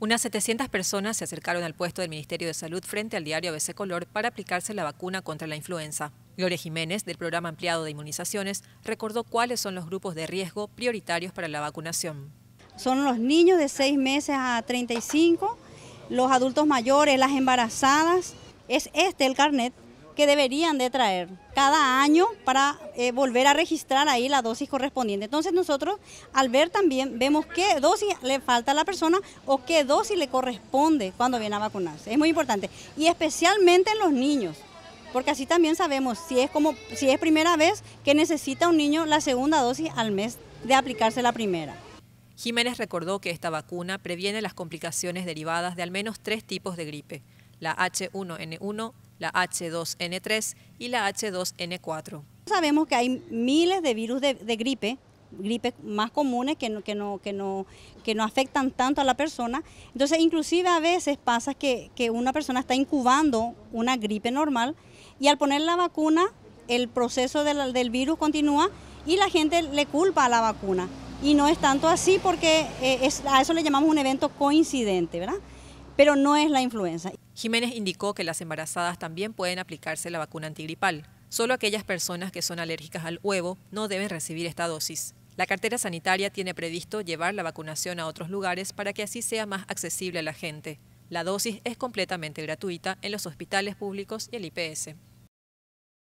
Unas 700 personas se acercaron al puesto del Ministerio de Salud frente al diario ABC Color para aplicarse la vacuna contra la influenza. Gloria Jiménez, del programa ampliado de inmunizaciones, recordó cuáles son los grupos de riesgo prioritarios para la vacunación. Son los niños de 6 meses a 35, los adultos mayores, las embarazadas. Es este el carnet que deberían de traer cada año para eh, volver a registrar ahí la dosis correspondiente. Entonces nosotros al ver también vemos qué dosis le falta a la persona o qué dosis le corresponde cuando viene a vacunarse. Es muy importante y especialmente en los niños. Porque así también sabemos si es como si es primera vez que necesita un niño la segunda dosis al mes de aplicarse la primera. Jiménez recordó que esta vacuna previene las complicaciones derivadas de al menos tres tipos de gripe, la H1N1, la H2N3 y la H2N4. Sabemos que hay miles de virus de, gripe, gripe más comunes que no, que, no, afectan tanto a la persona. Entonces, inclusive a veces pasa que, una persona está incubando una gripe normal y al poner la vacuna, el proceso del, virus continúa y la gente le culpa a la vacuna. Y no es tanto así porque eh, a eso le llamamos un evento coincidente, ¿verdad? pero no es la influenza. Jiménez indicó que las embarazadas también pueden aplicarse la vacuna antigripal. Solo aquellas personas que son alérgicas al huevo no deben recibir esta dosis. La cartera sanitaria tiene previsto llevar la vacunación a otros lugares para que así sea más accesible a la gente. La dosis es completamente gratuita en los hospitales públicos y el IPS.